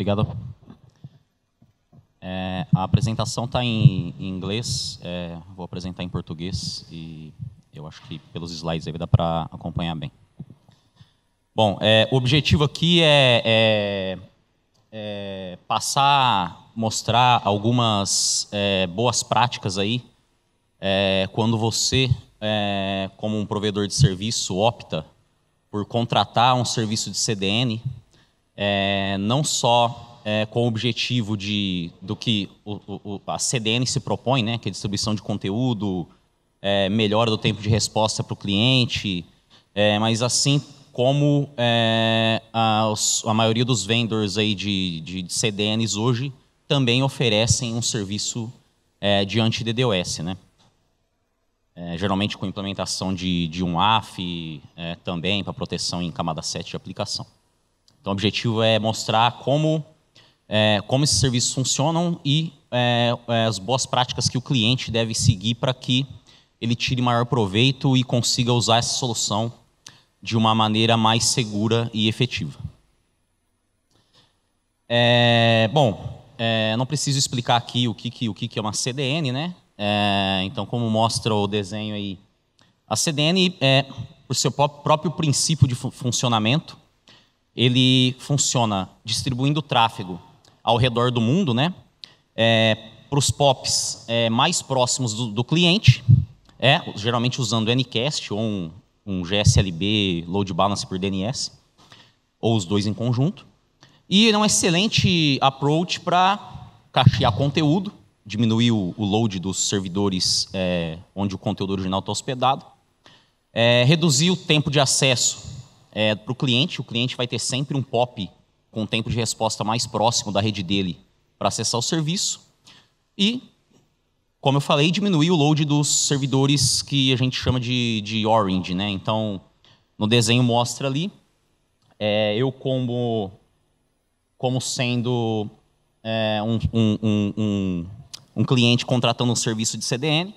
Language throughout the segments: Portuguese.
Obrigado. É, a apresentação está em, em, inglês, é, vou apresentar em português e eu acho que pelos slides aí dá para acompanhar bem. Bom, é, o objetivo aqui é, é, é passar, mostrar algumas é, boas práticas aí quando você, como um provedor de serviço, opta por contratar um serviço de CDN é, não só é, com o objetivo de, do que o, o, a CDN se propõe, né, que é distribuição de conteúdo, é, melhora do tempo de resposta para o cliente, é, mas assim como é, a, a, maioria dos vendors aí de, de, de, CDNs hoje também oferecem um serviço é, de anti-DDoS, né? É, geralmente com implementação de, de um AF é, também para proteção em camada 7 de aplicação. Então, o objetivo é mostrar como, é, como esses serviços funcionam e é, é, as boas práticas que o cliente deve seguir para que ele tire maior proveito e consiga usar essa solução de uma maneira mais segura e efetiva. É, bom, é, não preciso explicar aqui o que, que, o que, que é uma CDN, né? É, então, como mostra o desenho aí, a CDN, é, por seu próprio princípio de funcionamento, ele funciona distribuindo tráfego ao redor do mundo, né? É, para os POPs é, mais próximos do, do, cliente, é, geralmente usando Ncast ou um, um GSLB Load Balance por DNS, ou os dois em conjunto. E é um excelente approach para cachear conteúdo, diminuir o, o load dos servidores é, onde o conteúdo original está hospedado, é, reduzir o tempo de acesso é, para o cliente, o cliente vai ter sempre um POP com o tempo de resposta mais próximo da rede dele para acessar o serviço. E, como eu falei, diminuir o load dos servidores que a gente chama de, de orange. Né? Então, no desenho mostra ali, é, eu como, como sendo é, um, um, um, um cliente contratando um serviço de CDN,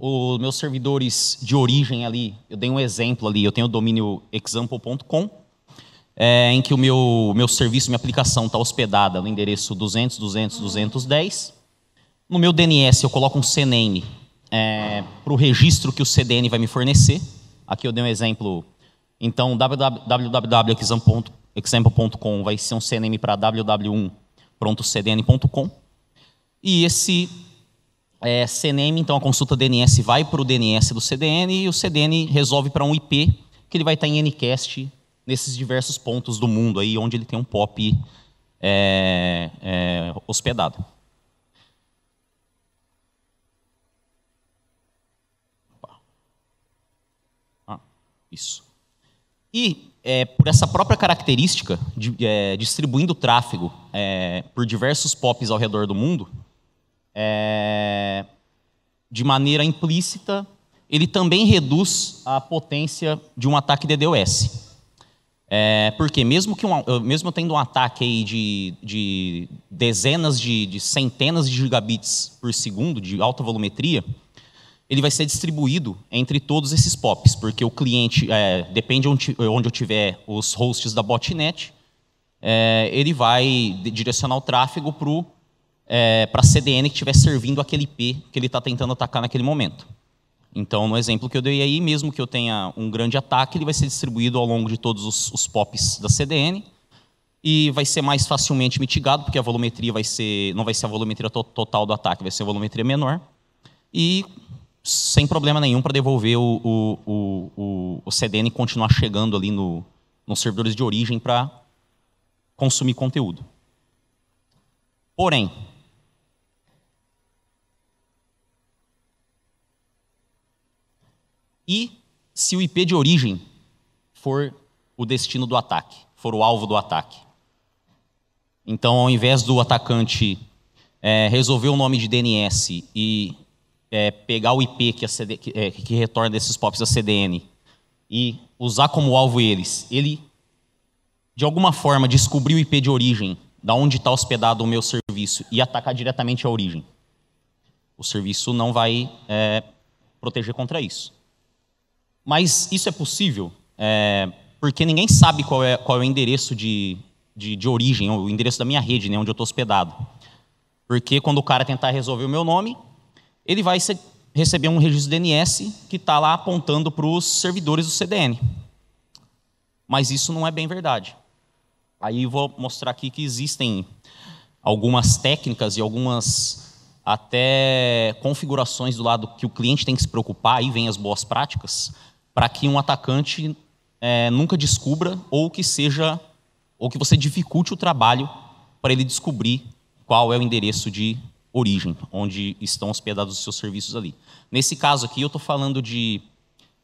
os meus servidores de origem ali, eu dei um exemplo ali, eu tenho o domínio example.com, é, em que o meu, meu serviço, minha aplicação está hospedada no endereço 200, 200, 210. No meu DNS eu coloco um CNAME é, para o registro que o CDN vai me fornecer. Aqui eu dei um exemplo. Então, www.example.com vai ser um CNAME para www.cdn.com. E esse é, CNM, então a consulta DNS vai para o DNS do CDN e o CDN resolve para um IP que ele vai estar tá em Ncast nesses diversos pontos do mundo aí onde ele tem um POP é, é, hospedado. Ah, isso. E é, por essa própria característica, de, é, distribuindo tráfego é, por diversos POPs ao redor do mundo, é, de maneira implícita, ele também reduz a potência de um ataque DDoS. É, porque mesmo que um, mesmo tendo um ataque de, de, dezenas de, de, centenas de gigabits por segundo de alta volumetria, ele vai ser distribuído entre todos esses POPs, porque o cliente, é, depende onde, onde eu tiver os hosts da botnet, é, ele vai direcionar o tráfego para o é, para a CDN que estiver servindo aquele IP que ele está tentando atacar naquele momento. Então, no exemplo que eu dei aí, mesmo que eu tenha um grande ataque, ele vai ser distribuído ao longo de todos os, os POPs da CDN e vai ser mais facilmente mitigado, porque a volumetria vai ser, não vai ser a volumetria to total do ataque, vai ser a volumetria menor. E sem problema nenhum para devolver o, o, o, o, CDN e continuar chegando ali no, nos servidores de origem para consumir conteúdo. Porém, e se o IP de origem for o destino do ataque, for o alvo do ataque. Então, ao invés do atacante é, resolver o nome de DNS e é, pegar o IP que, CD, que, é, que retorna desses POPs da CDN e usar como alvo eles, ele, de alguma forma, descobrir o IP de origem, da onde está hospedado o meu serviço, e atacar diretamente a origem. O serviço não vai é, proteger contra isso. Mas isso é possível é, porque ninguém sabe qual é, qual é o endereço de, de, de origem, o endereço da minha rede, né, onde eu estou hospedado. Porque quando o cara tentar resolver o meu nome, ele vai ser, receber um registro DNS que está lá apontando para os servidores do CDN. Mas isso não é bem verdade. Aí vou mostrar aqui que existem algumas técnicas e algumas até configurações do lado que o cliente tem que se preocupar, aí vem as boas práticas, para que um atacante é, nunca descubra ou que seja ou que você dificulte o trabalho para ele descobrir qual é o endereço de origem, onde estão hospedados os seus serviços ali. Nesse caso aqui, eu estou falando de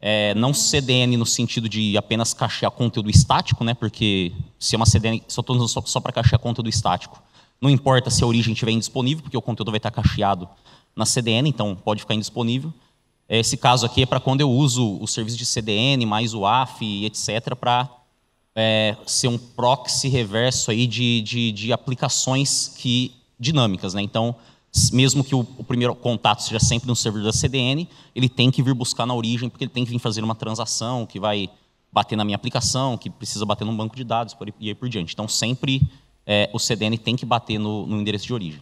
é, não CDN no sentido de apenas cachear conteúdo estático, né? Porque se é uma CDN, só estou só, só para cachear conteúdo estático. Não importa se a origem estiver indisponível, porque o conteúdo vai estar cacheado na CDN, então pode ficar indisponível. Esse caso aqui é para quando eu uso o serviço de CDN, mais o AF, etc., para é, ser um proxy reverso aí de, de, de aplicações que, dinâmicas. Né? Então, mesmo que o, o, primeiro contato seja sempre no servidor da CDN, ele tem que vir buscar na origem, porque ele tem que vir fazer uma transação que vai bater na minha aplicação, que precisa bater num banco de dados por, e aí por diante. Então, sempre é, o CDN tem que bater no, no endereço de origem.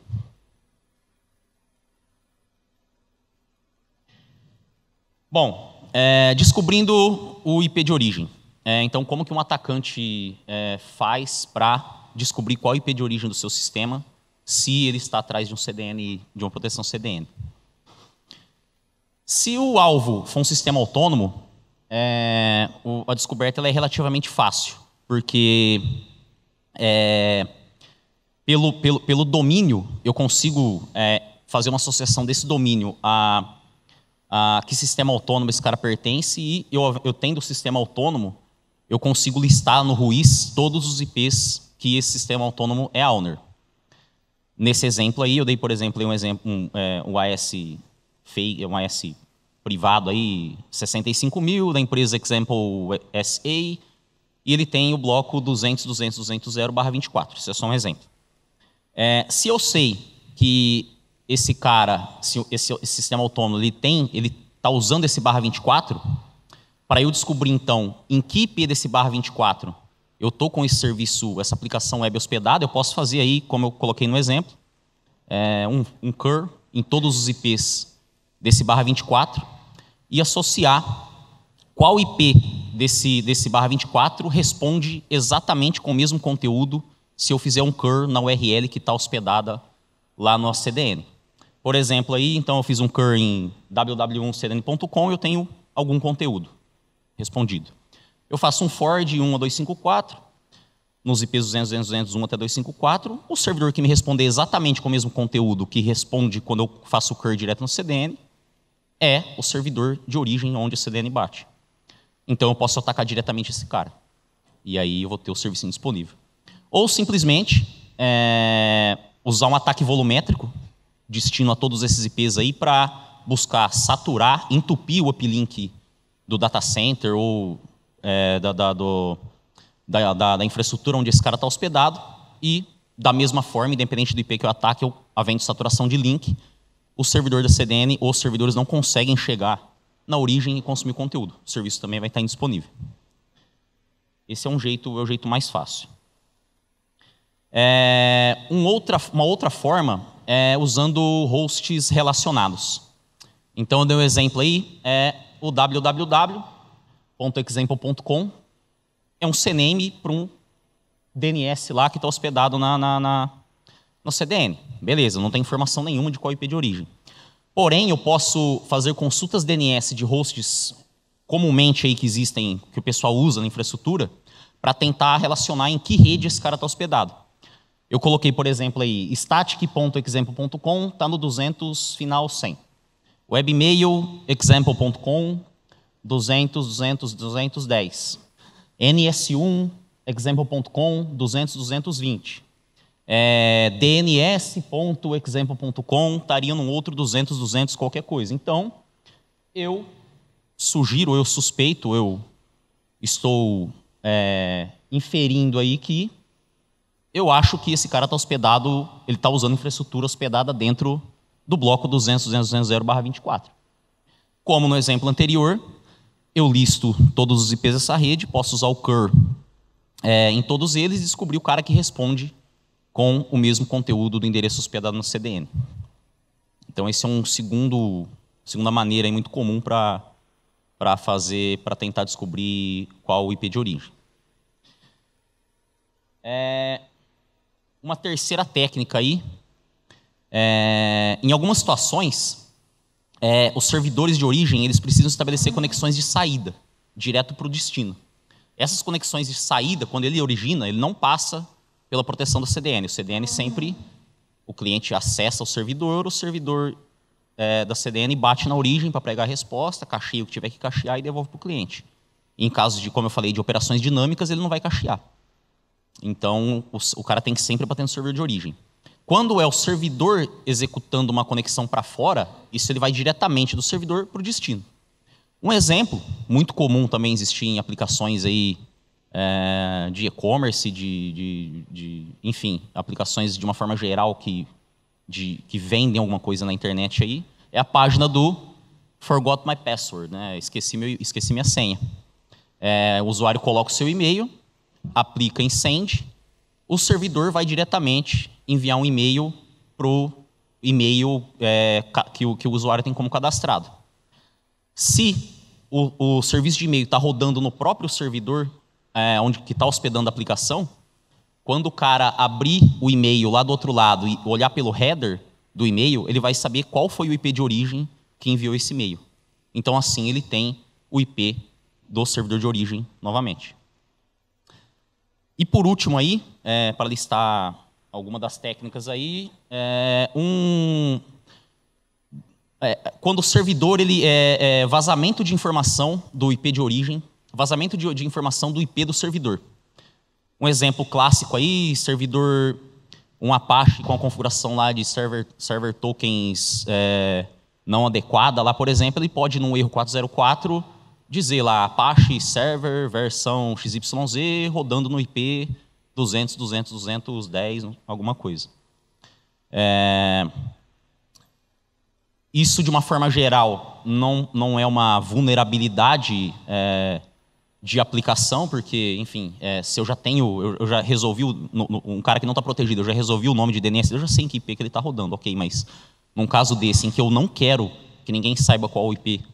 Bom, é, descobrindo o IP de origem. É, então, como que um atacante é, faz para descobrir qual IP de origem do seu sistema, se ele está atrás de um CDN, de uma proteção CDN? Se o alvo for um sistema autônomo, é, o, a descoberta é relativamente fácil, porque é, pelo, pelo, pelo domínio eu consigo é, fazer uma associação desse domínio a a que sistema autônomo esse cara pertence e eu, eu tendo o sistema autônomo, eu consigo listar no Ruiz todos os IPs que esse sistema autônomo é owner. Nesse exemplo aí, eu dei, por exemplo, um exemplo, um, é, um AS fake, um AS privado aí, 65 mil, da empresa Example SA, e ele tem o bloco 200, 200, 200, 0, barra 24. Isso é só um exemplo. É, se eu sei que esse cara, esse, esse sistema autônomo, ele tem, ele está usando esse barra 24, para eu descobrir então em que IP desse barra 24 eu estou com esse serviço, essa aplicação web hospedada, eu posso fazer aí, como eu coloquei no exemplo, é, um, um cur em todos os IPs desse barra 24 e associar qual IP desse, desse barra 24 responde exatamente com o mesmo conteúdo se eu fizer um cur na URL que está hospedada lá no CDN. Por exemplo, aí, então eu fiz um curl em www.cdn.com 1 cdncom e eu tenho algum conteúdo respondido. Eu faço um for de 1 a 254, nos IPs 200, 200, 201 até 254. O servidor que me responder exatamente com o mesmo conteúdo que responde quando eu faço o curl direto no CDN é o servidor de origem onde o CDN bate. Então eu posso atacar diretamente esse cara. E aí eu vou ter o serviço disponível. Ou simplesmente é, usar um ataque volumétrico, destino a todos esses IPs aí para buscar saturar, entupir o uplink do data center ou é, da, da, do, da, da, infraestrutura onde esse cara está hospedado e, da mesma forma, independente do IP que eu ataque, eu avento saturação de link, o servidor da CDN ou os servidores não conseguem chegar na origem e consumir conteúdo. O serviço também vai estar indisponível. Esse é um jeito, é o jeito mais fácil. É, um outra, uma outra forma é, usando hosts relacionados. Então, eu dei um exemplo aí, é o www.example.com, é um CNAME para um DNS lá que está hospedado na, na, na, no CDN. Beleza, não tem informação nenhuma de qual IP de origem. Porém, eu posso fazer consultas DNS de hosts comumente aí que existem, que o pessoal usa na infraestrutura, para tentar relacionar em que rede esse cara está hospedado. Eu coloquei, por exemplo, aí, static.example.com, está no 200, final 100. Webmail, example.com, 200, 200, 210. NS1, example.com, 200, 220. É, DNS.example.com, estaria num outro 200, 200, qualquer coisa. Então, eu sugiro, eu suspeito, eu estou é, inferindo aí que eu acho que esse cara está hospedado, ele está usando infraestrutura hospedada dentro do bloco 200, 200, 200 barra 24. Como no exemplo anterior, eu listo todos os IPs dessa rede, posso usar o cur é, em todos eles e descobrir o cara que responde com o mesmo conteúdo do endereço hospedado no CDN. Então esse é um segundo, segunda maneira muito comum para para fazer, para tentar descobrir qual o IP de origem. É, uma terceira técnica aí. É, em algumas situações, é, os servidores de origem eles precisam estabelecer conexões de saída direto para o destino. Essas conexões de saída, quando ele origina, ele não passa pela proteção do CDN. O CDN sempre, o cliente acessa o servidor, o servidor é, da CDN bate na origem para pregar a resposta, cacheia o que tiver que cachear e devolve para o cliente. Em caso de, como eu falei, de operações dinâmicas, ele não vai cachear. Então, o, o cara tem que sempre bater no servidor de origem. Quando é o servidor executando uma conexão para fora, isso ele vai diretamente do servidor para o destino. Um exemplo muito comum também existir em aplicações aí é, de e-commerce, de, de, de, enfim, aplicações de uma forma geral que, de, que vendem alguma coisa na internet aí, é a página do Forgot My Password, né? esqueci, meu, esqueci minha senha. É, o usuário coloca o seu e-mail aplica em send, o servidor vai diretamente enviar um e-mail para o e-mail é, que, o, que o usuário tem como cadastrado. Se o, o serviço de e-mail está rodando no próprio servidor, é, onde que está hospedando a aplicação, quando o cara abrir o e-mail lá do outro lado e olhar pelo header do e-mail, ele vai saber qual foi o IP de origem que enviou esse e-mail. Então, assim, ele tem o IP do servidor de origem novamente. E por último aí, é, para listar alguma das técnicas aí, é, um é, quando o servidor ele é, é vazamento de informação do IP de origem, vazamento de, de informação do IP do servidor. Um exemplo clássico aí, servidor um Apache com a configuração lá de server, server tokens é, não adequada, lá, por exemplo, ele pode, num erro 404, dizer lá Apache Server versão XYZ rodando no IP 200, 200, 210, alguma coisa. É... Isso, de uma forma geral, não, não é uma vulnerabilidade é, de aplicação, porque, enfim, é, se eu já tenho, eu, eu já resolvi, o, no, um cara que não está protegido, eu já resolvi o nome de DNS, eu já sei em que IP que ele está rodando, ok, mas num caso desse, em que eu não quero que ninguém saiba qual o IP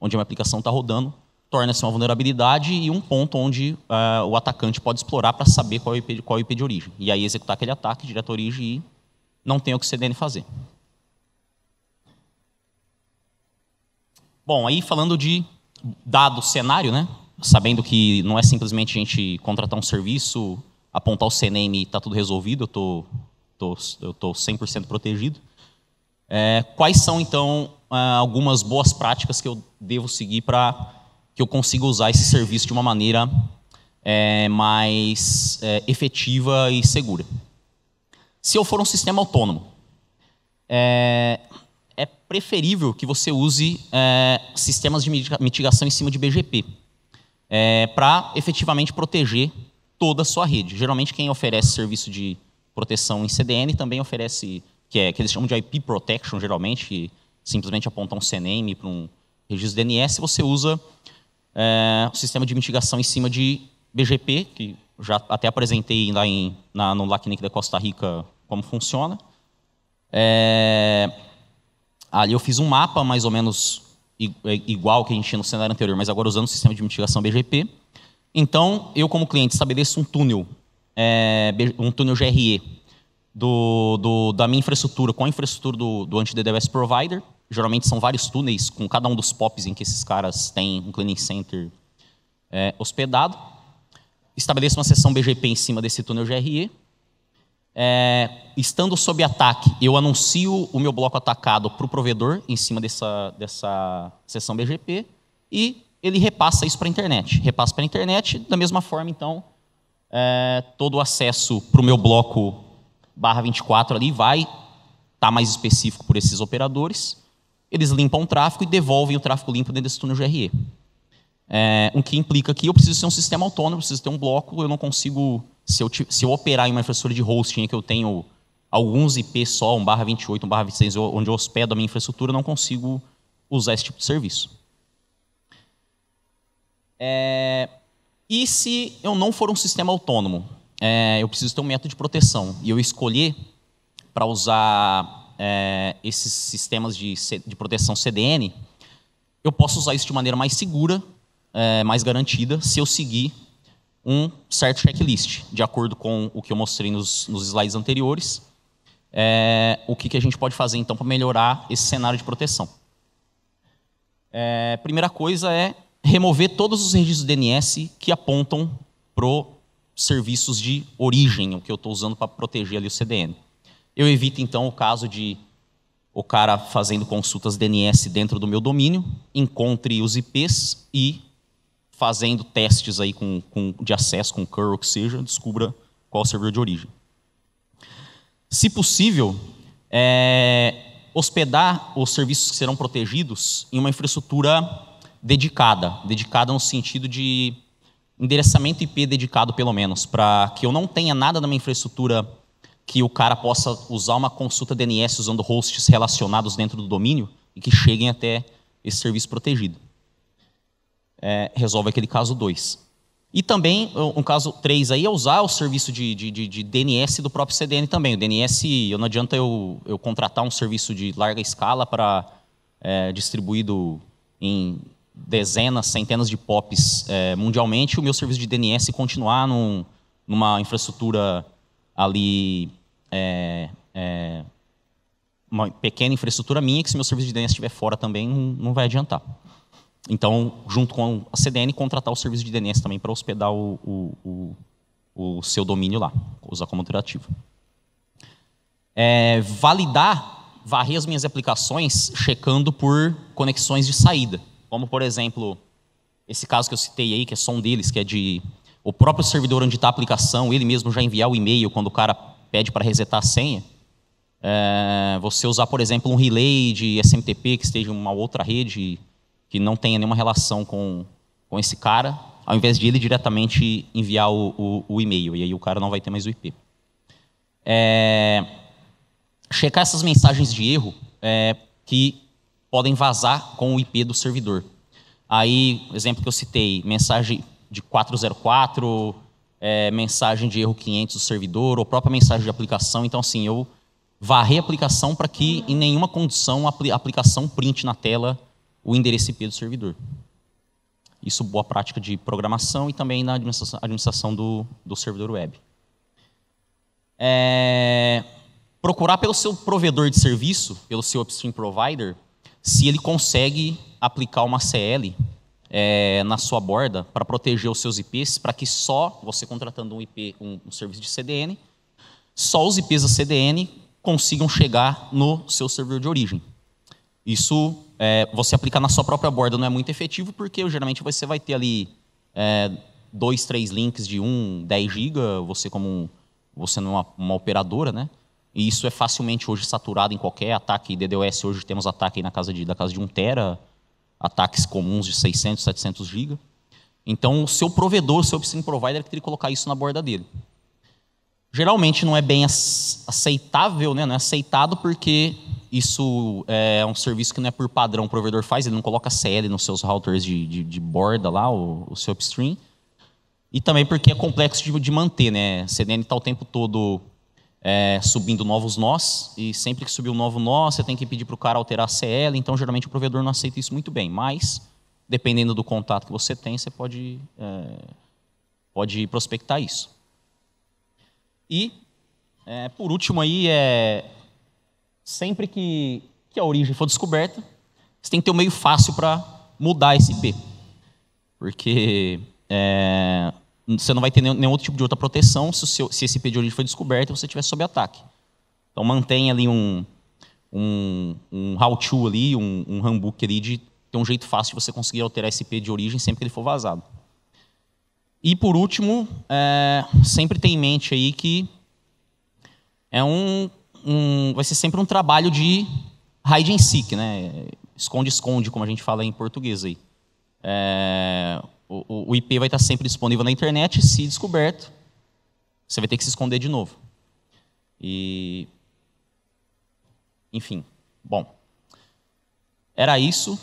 onde a minha aplicação está rodando, torna-se assim, uma vulnerabilidade e um ponto onde uh, o atacante pode explorar para saber qual é, o IP, qual é o IP de origem. E aí executar aquele ataque direto à origem e não tem o que o CDN fazer. Bom, aí falando de dado cenário, né? sabendo que não é simplesmente a gente contratar um serviço, apontar o CNM e está tudo resolvido, eu tô, tô, estou 100% protegido. É, quais são, então, é, algumas boas práticas que eu devo seguir para que eu consiga usar esse serviço de uma maneira é, mais é, efetiva e segura. Se eu for um sistema autônomo, é, é preferível que você use é, sistemas de mitigação em cima de BGP é, para efetivamente proteger toda a sua rede. Geralmente quem oferece serviço de proteção em CDN também oferece, que, é, que eles chamam de IP Protection geralmente, que simplesmente aponta um CNAME para um registro DNS, você usa é, o sistema de mitigação em cima de BGP, que já até apresentei lá em, na, no LACNIC da Costa Rica como funciona. É, ali eu fiz um mapa mais ou menos é, igual que a gente tinha no cenário anterior, mas agora usando o sistema de mitigação BGP. Então, eu como cliente estabeleço um túnel, é, um túnel GRE do, do, da minha infraestrutura com a infraestrutura do, do anti-DDoS provider, geralmente são vários túneis com cada um dos POPs em que esses caras têm um cleaning center é, hospedado. Estabeleço uma seção BGP em cima desse túnel GRE. É, estando sob ataque, eu anuncio o meu bloco atacado para o provedor em cima dessa, dessa seção BGP e ele repassa isso para a internet. Repassa para a internet, da mesma forma, então, é, todo o acesso para o meu bloco barra 24 ali vai estar tá mais específico por esses operadores eles limpam o tráfego e devolvem o tráfego limpo dentro desse túnel GRE. É, o que implica que eu preciso ser um sistema autônomo, preciso ter um bloco, eu não consigo, se eu, se eu operar em uma infraestrutura de hosting que eu tenho alguns IP só, 1 barra 28, 1 barra 26, onde eu hospedo a minha infraestrutura, eu não consigo usar esse tipo de serviço. É, e se eu não for um sistema autônomo? É, eu preciso ter um método de proteção. E eu escolher para usar é, esses sistemas de, de proteção CDN, eu posso usar isso de maneira mais segura, é, mais garantida, se eu seguir um certo checklist, de acordo com o que eu mostrei nos, nos slides anteriores, é, o que, que a gente pode fazer então para melhorar esse cenário de proteção. É, primeira coisa é remover todos os registros DNS que apontam para serviços de origem, o que eu estou usando para proteger ali o CDN. Eu evito então o caso de o cara fazendo consultas DNS dentro do meu domínio, encontre os IPs e fazendo testes aí com, com de acesso com curl, que seja, descubra qual o servidor de origem. Se possível, é, hospedar os serviços que serão protegidos em uma infraestrutura dedicada, dedicada no sentido de endereçamento IP dedicado, pelo menos, para que eu não tenha nada na minha infraestrutura que o cara possa usar uma consulta DNS usando hosts relacionados dentro do domínio e que cheguem até esse serviço protegido. É, resolve aquele caso 2. E também, um caso 3 aí, é usar o serviço de, de, de, de, DNS do próprio CDN também. O DNS, eu não adianta eu, eu contratar um serviço de larga escala para é, distribuído em dezenas, centenas de POPs é, mundialmente, o meu serviço de DNS continuar num, numa infraestrutura ali é, é, uma pequena infraestrutura minha, que se meu serviço de DNS estiver fora também, não vai adiantar. Então, junto com a CDN, contratar o serviço de DNS também para hospedar o, o, o, o, seu domínio lá, usar como alternativa. É, validar, varrer as minhas aplicações checando por conexões de saída. Como, por exemplo, esse caso que eu citei aí, que é só um deles, que é de o próprio servidor onde está a aplicação, ele mesmo já enviar o e-mail quando o cara pede para resetar a senha. É, você usar, por exemplo, um relay de SMTP que esteja em uma outra rede que não tenha nenhuma relação com, com esse cara, ao invés de ele diretamente enviar o, o, o e-mail, e aí o cara não vai ter mais o IP. É, checar essas mensagens de erro é, que podem vazar com o IP do servidor. Aí, exemplo que eu citei, mensagem de 404, é, mensagem de erro 500 do servidor, ou própria mensagem de aplicação. Então, assim, eu varrei a aplicação para que, em nenhuma condição, a aplicação print na tela o endereço IP do servidor. Isso boa prática de programação e também na administração, administração do, do servidor web. É, procurar pelo seu provedor de serviço, pelo seu upstream provider, se ele consegue aplicar uma CL é, na sua borda para proteger os seus IPs, para que só você contratando um IP, um, um, serviço de CDN, só os IPs da CDN consigam chegar no seu servidor de origem. Isso é, você aplicar na sua própria borda não é muito efetivo, porque geralmente você vai ter ali é, dois, três links de um, 10 GB, você como um, você não é uma, uma operadora, né? E isso é facilmente hoje saturado em qualquer ataque DDoS. Hoje temos ataque na casa de, da casa de 1 tera, ataques comuns de 600, 700 GB. Então, o seu provedor, o seu upstream Provider, é que teria que colocar isso na borda dele. Geralmente não é bem aceitável, né? não é aceitado, porque isso é, é um serviço que não é por padrão o provedor faz, ele não coloca CL nos seus routers de, de, de borda lá, o, o seu upstream. E também porque é complexo de, de manter, né? A CNN está o tempo todo é, subindo novos nós, e sempre que subir um novo nó, você tem que pedir para o cara alterar a CL, então geralmente o provedor não aceita isso muito bem, mas dependendo do contato que você tem, você pode, é, pode prospectar isso. E, é, por último aí, é, sempre que, que a origem for descoberta, você tem que ter um meio fácil para mudar esse IP, porque é, você não vai ter nenhum, nenhum outro tipo de outra proteção se, seu, se esse pediolite foi descoberto e você estiver sob ataque. Então mantenha ali um, um, um how-to ali, um, um handbook ali de ter um jeito fácil de você conseguir alterar esse IP de origem sempre que ele for vazado. E por último, é, sempre tem em mente aí que é um, um, vai ser sempre um trabalho de hide and seek, né? Esconde esconde, como a gente fala em português aí. É, o, o IP vai estar sempre disponível na internet. Se descoberto, você vai ter que se esconder de novo. E, enfim, bom, era isso.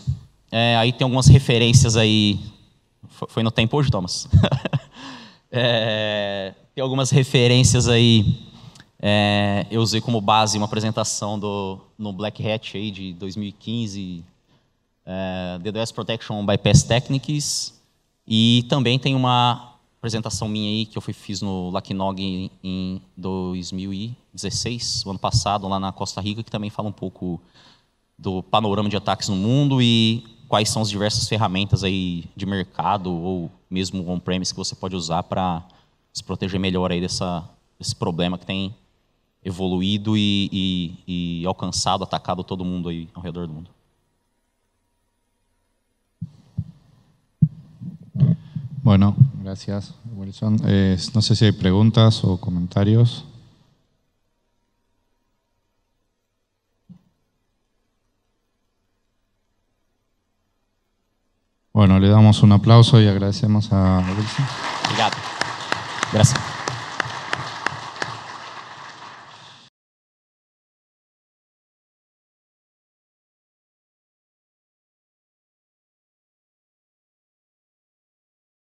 É, aí tem algumas referências aí. Foi, no tempo hoje, Thomas? é, tem algumas referências aí. É, eu usei como base uma apresentação do, no Black Hat aí de 2015, é, DDoS Protection Bypass Techniques, e também tem uma apresentação minha aí que eu fiz no Lakinog em 2016, o ano passado, lá na Costa Rica, que também fala um pouco do panorama de ataques no mundo e quais são as diversas ferramentas aí de mercado ou mesmo on-premise que você pode usar para se proteger melhor aí dessa, desse problema que tem evoluído e, e, e alcançado, atacado todo mundo aí ao redor do mundo. Bueno, gracias, Wilson. no sé si hay preguntas o comentarios. Bueno, le damos un aplauso y agradecemos a Wilson. Gracias.